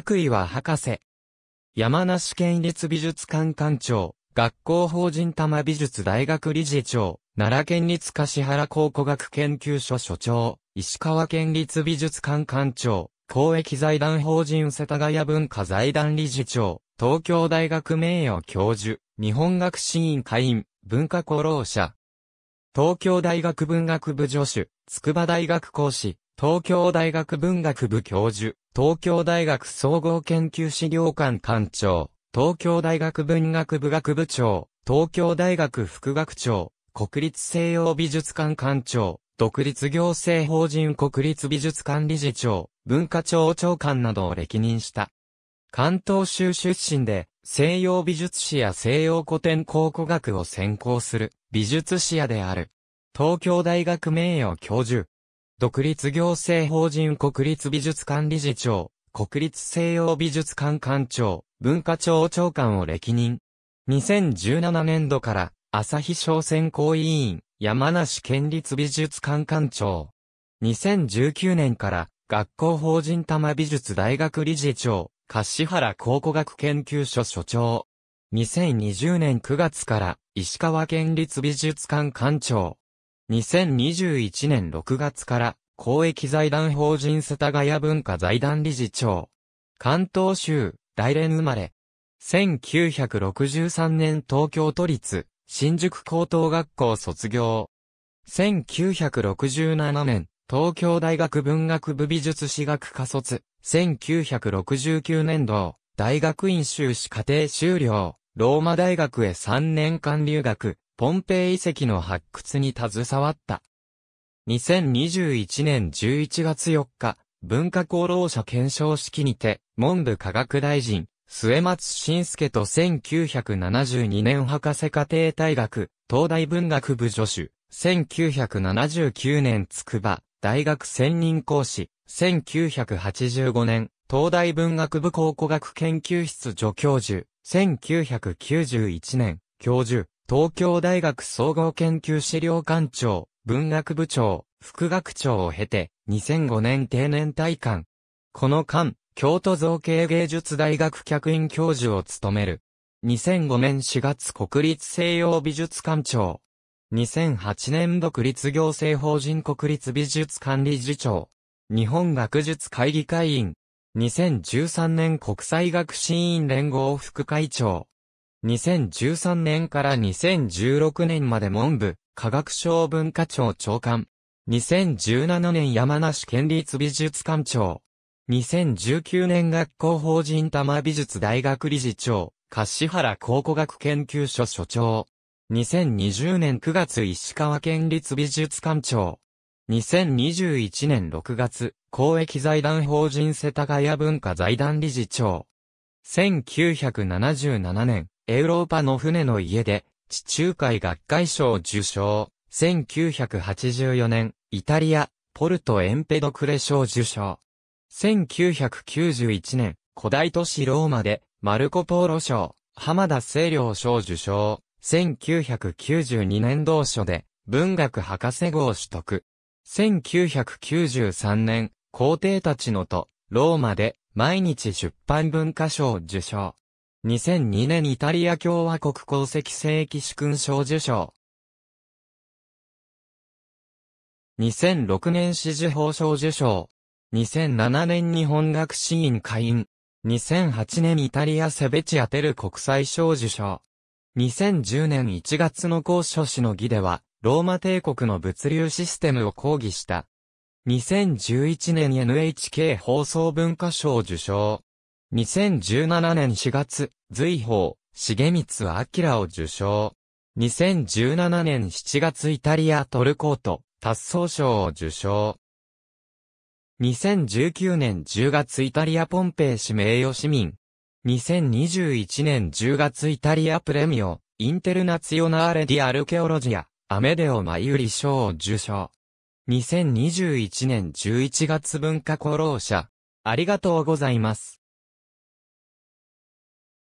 白衣は博士。山梨県立美術館館長、学校法人多摩美術大学理事長、奈良県立橿原考古学研究所所長、石川県立美術館館長、公益財団法人世田谷文化財団理事長、東京大学名誉教授、日本学士院会員、文化功労者。東京大学文学部助手、筑波大学講師、東京大学文学部教授、東京大学総合研究資料館館長、東京大学文学部学部長、東京大学副学長、国立西洋美術館館長、独立行政法人国立美術館理事長、文化庁長官などを歴任した。関東州出身で、西洋美術史や西洋古典考古学を専攻する美術史屋である。東京大学名誉教授、独立行政法人国立美術館理事長、国立西洋美術館館長、文化庁長官を歴任。2017年度から、朝日商船考委員、山梨県立美術館館長。2019年から、学校法人多摩美術大学理事長、柏原考古学研究所所長。2020年9月から、石川県立美術館館長。2021年6月から公益財団法人世田谷文化財団理事長。関東州、大連生まれ。1963年東京都立、新宿高等学校卒業。1967年、東京大学文学部美術史学科卒。1969年度、大学院修士課程修了。ローマ大学へ3年間留学。ポンペイ遺跡の発掘に携わった。2021年11月4日、文化功労者検証式にて、文部科学大臣、末松信介と1972年博士課程大学、東大文学部助手、1979年筑波、大学専任講師、1985年、東大文学部考古学研究室助教授、1991年、教授、東京大学総合研究資料館長、文学部長、副学長を経て、2005年定年退官。この間、京都造形芸術大学客員教授を務める。2005年4月国立西洋美術館長。2008年独立行政法人国立美術管理次長。日本学術会議会員。2013年国際学士委員連合副会長。2013年から2016年まで文部科学省文化庁長官。2017年山梨県立美術館長。2019年学校法人多摩美術大学理事長、柏原考古学研究所所長。2020年9月石川県立美術館長。2021年6月、公益財団法人世田谷文化財団理事長。1977年、エウローパの船の家で、地中海学会賞受賞。1984年、イタリア、ポルトエンペドクレ賞受賞。1991年、古代都市ローマで、マルコ・ポーロ賞、浜田清良賞受賞。1992年同書で、文学博士号取得。1993年、皇帝たちのと、ローマで、毎日出版文化賞受賞。2002年イタリア共和国功績正規主勲章受賞。2006年紫綬褒章受賞。2007年日本学士院会員。2008年イタリアセベチアテル国際賞受賞。2010年1月の公書士の儀では、ローマ帝国の物流システムを抗議した。2011年 NHK 放送文化賞受賞。2017年4月、随法、重光明を受賞。2017年7月イタリアトルコート、達奏賞を受賞。2019年10月イタリアポンペイ市名誉市民。2021年10月イタリアプレミオ、インテルナツィオナーレディアルケオロジア、アメデオ・マユリ賞を受賞。2021年11月文化功労者。ありがとうございます。